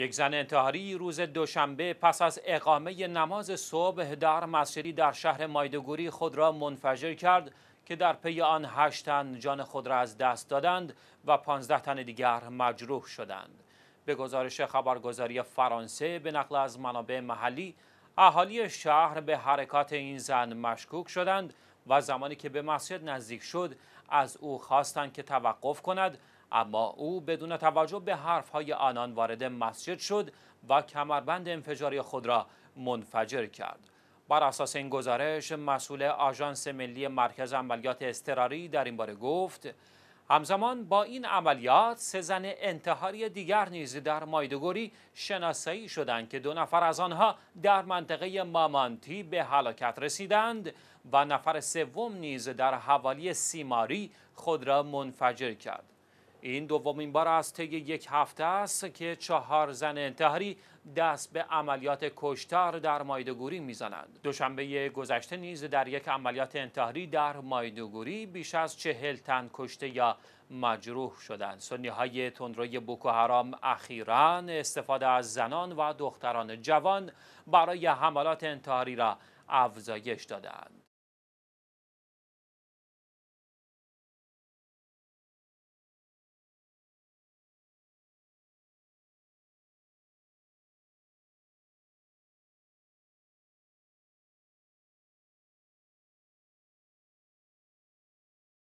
یک زن انتحاری روز دوشنبه پس از اقامه نماز صبح در مسجدی در شهر مایدگوری خود را منفجر کرد که در پی آن هشت تن جان خود را از دست دادند و پانزده تن دیگر مجروح شدند. به گزارش خبرگزاری فرانسه به نقل از منابع محلی اهالی شهر به حرکات این زن مشکوک شدند و زمانی که به مسجد نزدیک شد از او خواستند که توقف کند اما او بدون توجه به های آنان وارد مسجد شد و کمربند انفجاری خود را منفجر کرد بر اساس این گزارش مسئول آژانس ملی مرکز عملیات اضطراری در این باره گفت همزمان با این عملیات سه زن انتحاری دیگر نیز در مایدگوری شناسایی شدند که دو نفر از آنها در منطقه مامانتی به هلاکت رسیدند و نفر سوم نیز در حوالی سیماری خود را منفجر کرد این دومین بار از طی یک هفته است که چهار زن انتحاری دست به عملیات کشتار در مایدگوری میزنند دوشنبه گذشته نیز در یک عملیات انتحاری در مایدگوری بیش از چهل تن کشته یا مجروح شدند سنی های تندروی بوکو حرام اخیران استفاده از زنان و دختران جوان برای حملات انتحاری را افزایش دادند